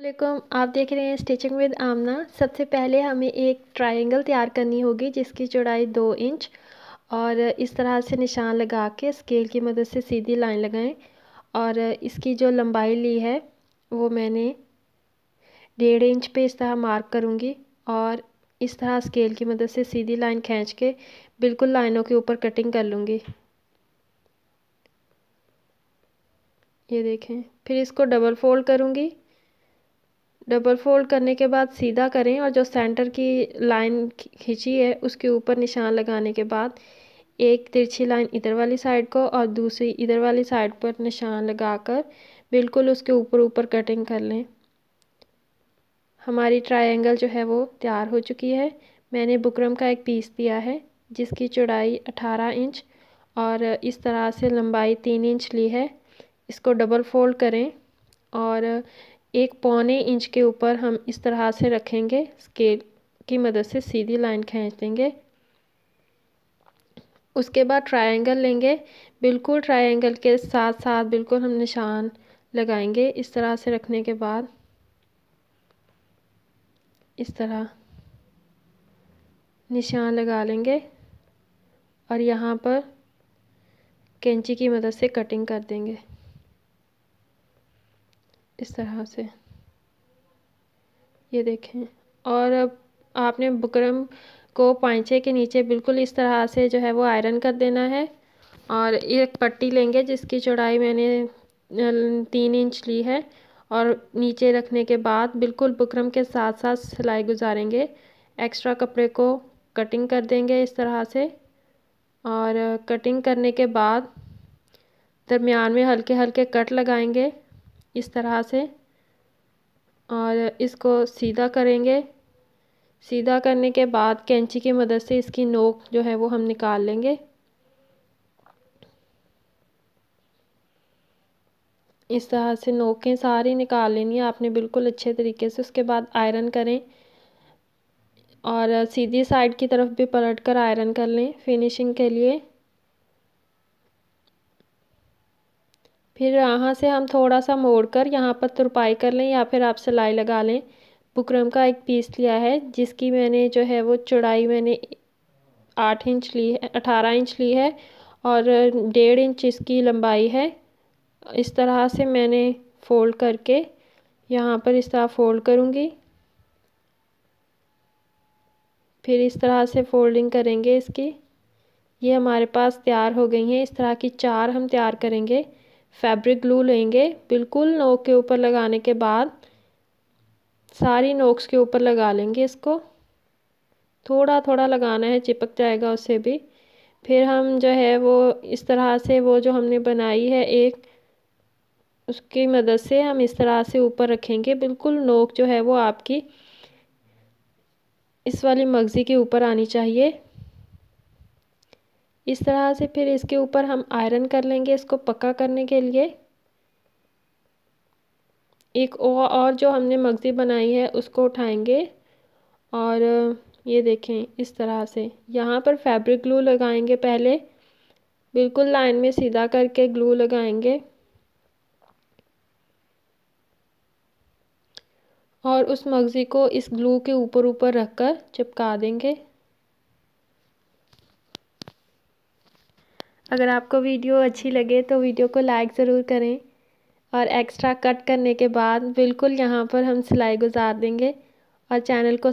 वालेकुम आप देख रहे हैं स्टिचिंग विद आमना सबसे पहले हमें एक ट्रायंगल तैयार करनी होगी जिसकी चौड़ाई दो इंच और इस तरह से निशान लगा के स्केल की मदद से सीधी लाइन लगाएं और इसकी जो लंबाई ली है वो मैंने डेढ़ इंच पे इस तरह मार्क करूँगी और इस तरह स्केल की मदद से सीधी लाइन खींच के बिल्कुल लाइनों के ऊपर कटिंग कर लूँगी ये देखें फिर इसको डबल फोल्ड करूँगी डबल फोल्ड करने के बाद सीधा करें और जो सेंटर की लाइन खींची है उसके ऊपर निशान लगाने के बाद एक तिरछी लाइन इधर वाली साइड को और दूसरी इधर वाली साइड पर निशान लगाकर बिल्कुल उसके ऊपर ऊपर कटिंग कर लें हमारी ट्रायंगल जो है वो तैयार हो चुकी है मैंने बुकरम का एक पीस दिया है जिसकी चौड़ाई 18 इंच और इस तरह से लंबाई तीन इंच ली है इसको डबल फोल्ड करें और एक पौने इंच के ऊपर हम इस तरह से रखेंगे स्केल की मदद से सीधी लाइन खींच देंगे उसके बाद ट्रायंगल लेंगे बिल्कुल ट्रायंगल के साथ साथ बिल्कुल हम निशान लगाएंगे इस तरह से रखने के बाद इस तरह निशान लगा लेंगे और यहाँ पर कैंची की मदद से कटिंग कर देंगे इस तरह से ये देखें और अब आपने बुकरम को पाइचे के नीचे बिल्कुल इस तरह से जो है वो आयरन कर देना है और एक पट्टी लेंगे जिसकी चौड़ाई मैंने तीन इंच ली है और नीचे रखने के बाद बिल्कुल बुकरम के साथ साथ सिलाई गुजारेंगे एक्स्ट्रा कपड़े को कटिंग कर देंगे इस तरह से और कटिंग करने के बाद दरमियान में हल्के हल्के कट लगाएंगे इस तरह से और इसको सीधा करेंगे सीधा करने के बाद कैंची की मदद से इसकी नोक जो है वो हम निकाल लेंगे इस तरह से नोकें सारी निकाल लेनी है आपने बिल्कुल अच्छे तरीके से उसके बाद आयरन करें और सीधी साइड की तरफ भी पलट कर आयरन कर लें फिनिशिंग के लिए फिर यहाँ से हम थोड़ा सा मोड़ कर यहाँ पर तुरपाई कर लें या फिर आप सिलाई लगा लें बुकरम का एक पीस लिया है जिसकी मैंने जो है वो चौड़ाई मैंने आठ इंच ली है अठारह इंच ली है और डेढ़ इंच इसकी लंबाई है इस तरह से मैंने फ़ोल्ड करके यहाँ पर इस तरह फ़ोल्ड करूँगी फिर इस तरह से फोल्डिंग करेंगे इसकी ये हमारे पास तैयार हो गई हैं इस तरह की चार हम तैयार करेंगे फैब्रिक ग्लू लेंगे बिल्कुल नोक के ऊपर लगाने के बाद सारी नोक्स के ऊपर लगा लेंगे इसको थोड़ा थोड़ा लगाना है चिपक जाएगा उससे भी फिर हम जो है वो इस तरह से वो जो हमने बनाई है एक उसकी मदद से हम इस तरह से ऊपर रखेंगे बिल्कुल नोक जो है वो आपकी इस वाली मगज़ी के ऊपर आनी चाहिए इस तरह से फिर इसके ऊपर हम आयरन कर लेंगे इसको पक्का करने के लिए एक और जो हमने मगज़ी बनाई है उसको उठाएंगे और ये देखें इस तरह से यहाँ पर फैब्रिक ग्लू लगाएंगे पहले बिल्कुल लाइन में सीधा करके ग्लू लगाएंगे और उस मगज़ी को इस ग्लू के ऊपर ऊपर रखकर चिपका देंगे अगर आपको वीडियो अच्छी लगे तो वीडियो को लाइक ज़रूर करें और एक्स्ट्रा कट करने के बाद बिल्कुल यहाँ पर हम सिलाई गुजार देंगे और चैनल को